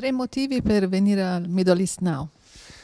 Tre motivi per venire al Middle East Now.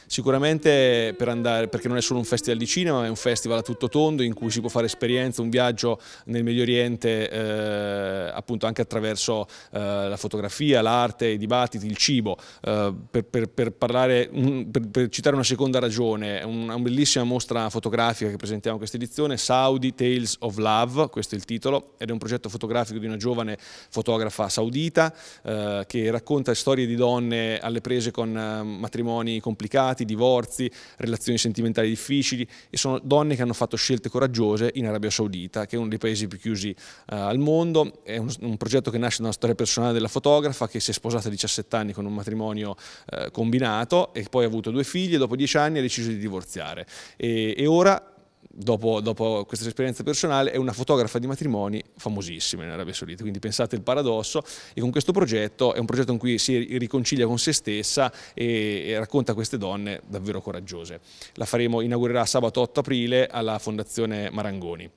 Sicuramente per andare, perché non è solo un festival di cinema, ma è un festival a tutto tondo in cui si può fare esperienza, un viaggio nel Medio Oriente eh, appunto anche attraverso eh, la fotografia, l'arte, i dibattiti, il cibo, eh, per, per, per, parlare, per, per, citare una seconda ragione, è una bellissima mostra fotografica che presentiamo in questa edizione, Saudi Tales of Love, questo è il titolo, ed è un progetto fotografico di una giovane fotografa saudita eh, che racconta storie di donne alle prese con eh, matrimoni complicati, divorzi, relazioni sentimentali difficili e sono donne che hanno fatto scelte coraggiose in Arabia Saudita, che è uno dei paesi più chiusi eh, al mondo, è un un, un, progetto che nasce da una storia personale della fotografa che si è sposata a 17 anni con un matrimonio eh, combinato e poi ha avuto due figli e dopo 10 anni ha deciso di divorziare e, e ora Dopo, dopo, questa esperienza personale, è una fotografa di matrimoni famosissima in Arabia Saudita, quindi pensate il paradosso e con questo progetto è un progetto in cui si riconcilia con se stessa e, e racconta queste donne davvero coraggiose. La faremo, inaugurerà sabato 8 aprile alla Fondazione Marangoni.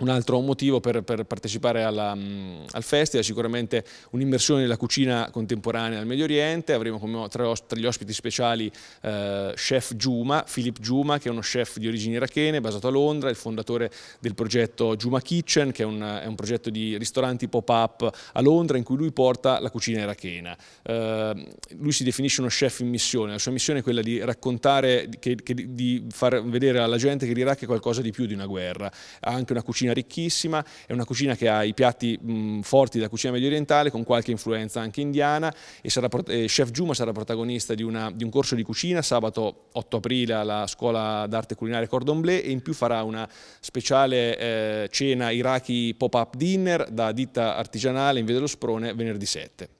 Un altro motivo per, per partecipare alla, mm, al festival è sicuramente un'immersione nella cucina contemporanea al Medio Oriente, avremo come tra, gli ospiti speciali eh, chef Juma, Philip Juma che è uno chef di origini irachene basato a Londra, il fondatore del progetto Juma Kitchen che è un, è un progetto di ristoranti pop-up a Londra in cui lui porta la cucina irachena. Eh, lui si definisce uno chef in missione, la sua missione è quella di raccontare, che, che, di far vedere alla gente che l'Iraq è qualcosa di più di una guerra, ha anche una cucina cucina ricchissima, è una cucina che ha i piatti mh, forti della cucina medio orientale con qualche influenza anche indiana e sarà, eh, Chef Juma sarà protagonista di, una, di, un corso di cucina sabato 8 aprile alla scuola d'arte culinaria Cordon Bleu e in più farà una speciale eh, cena Iraqi pop-up dinner da ditta artigianale in via dello Sprone venerdì 7.